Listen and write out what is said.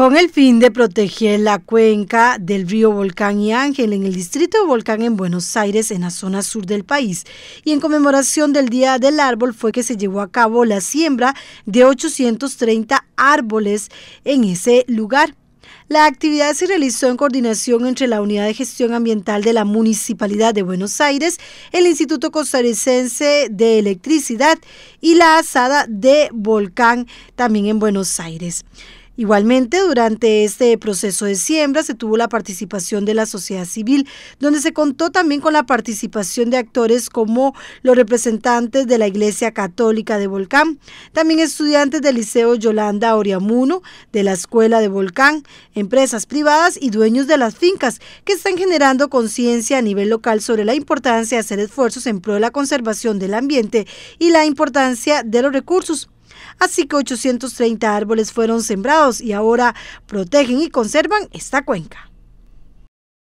con el fin de proteger la cuenca del río Volcán y Ángel en el distrito de Volcán en Buenos Aires, en la zona sur del país. Y en conmemoración del Día del Árbol fue que se llevó a cabo la siembra de 830 árboles en ese lugar. La actividad se realizó en coordinación entre la Unidad de Gestión Ambiental de la Municipalidad de Buenos Aires, el Instituto Costarricense de Electricidad y la Asada de Volcán, también en Buenos Aires. Igualmente, durante este proceso de siembra se tuvo la participación de la sociedad civil, donde se contó también con la participación de actores como los representantes de la Iglesia Católica de Volcán, también estudiantes del Liceo Yolanda Oriamuno, de la Escuela de Volcán, empresas privadas y dueños de las fincas que están generando conciencia a nivel local sobre la importancia de hacer esfuerzos en pro de la conservación del ambiente y la importancia de los recursos Así que 830 árboles fueron sembrados y ahora protegen y conservan esta cuenca.